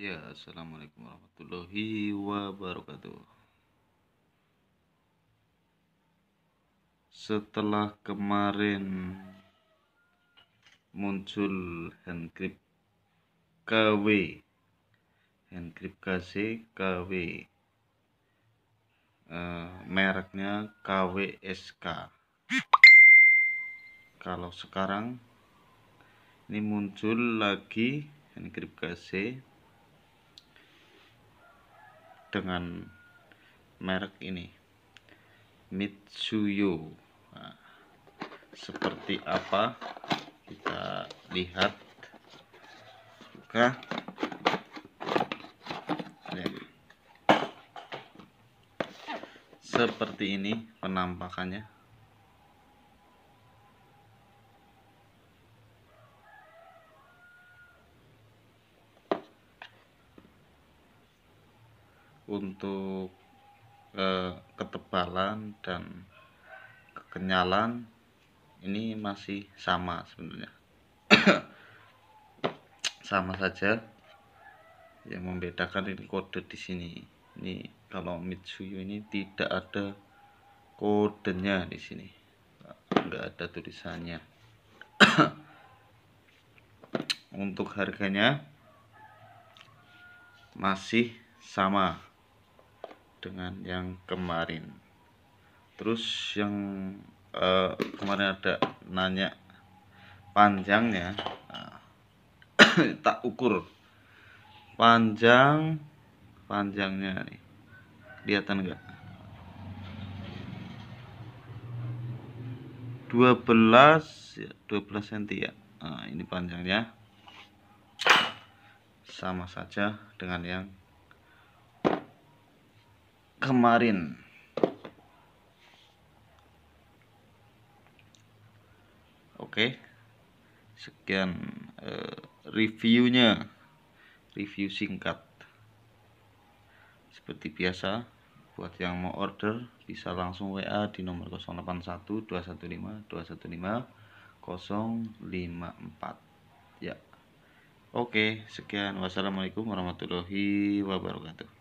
Ya, assalamualaikum warahmatullahi wabarakatuh. Setelah kemarin muncul handgrip KW, handgrip KC KW, uh, eh, mereknya KWSK. Kalau sekarang ini muncul lagi handgrip KC dengan merek ini Mitsuyo nah, seperti apa kita lihat buka seperti ini penampakannya untuk eh, ketebalan dan kekenyalan ini masih sama sebenarnya sama saja yang membedakan ini kode di sini ini kalau Mitsuyu ini tidak ada kodenya di sini nggak ada tulisannya untuk harganya masih sama dengan yang kemarin terus yang uh, kemarin ada nanya panjangnya nah, tak ukur panjang panjangnya nih kelihatan enggak 12 12 cm ya nah, ini panjangnya sama saja dengan yang kemarin oke sekian uh, reviewnya review singkat seperti biasa buat yang mau order bisa langsung WA di nomor 081 215 215 054 ya Oke sekian wassalamualaikum warahmatullahi wabarakatuh